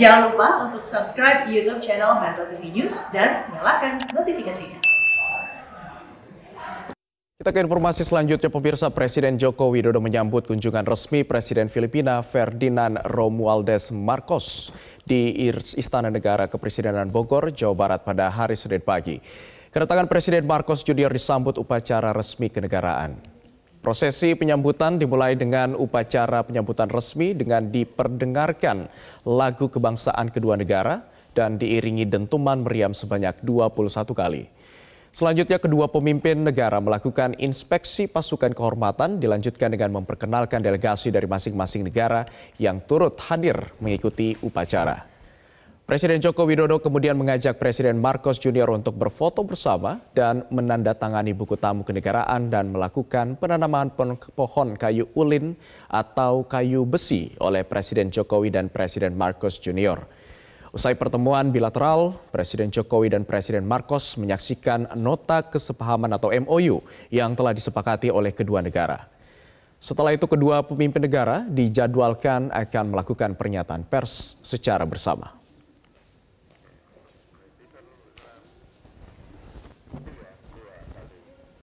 Jangan lupa untuk subscribe YouTube channel Metro TV News dan nyalakan notifikasinya. Kita ke informasi selanjutnya, pemirsa Presiden Joko Widodo menyambut kunjungan resmi Presiden Filipina Ferdinand Romualdez Marcos di Istana Negara Kepresidenan Bogor, Jawa Barat pada hari Senin pagi. Kedatangan Presiden Marcos Junior disambut upacara resmi kenegaraan. Prosesi penyambutan dimulai dengan upacara penyambutan resmi dengan diperdengarkan lagu kebangsaan kedua negara dan diiringi dentuman meriam sebanyak 21 kali. Selanjutnya kedua pemimpin negara melakukan inspeksi pasukan kehormatan dilanjutkan dengan memperkenalkan delegasi dari masing-masing negara yang turut hadir mengikuti upacara. Presiden Joko Widodo kemudian mengajak Presiden Marcos Junior untuk berfoto bersama dan menandatangani buku tamu kenegaraan dan melakukan penanaman pohon kayu ulin atau kayu besi oleh Presiden Jokowi dan Presiden Marcos Junior. Usai pertemuan bilateral, Presiden Jokowi dan Presiden Marcos menyaksikan nota kesepahaman atau MOU yang telah disepakati oleh kedua negara. Setelah itu kedua pemimpin negara dijadwalkan akan melakukan pernyataan pers secara bersama.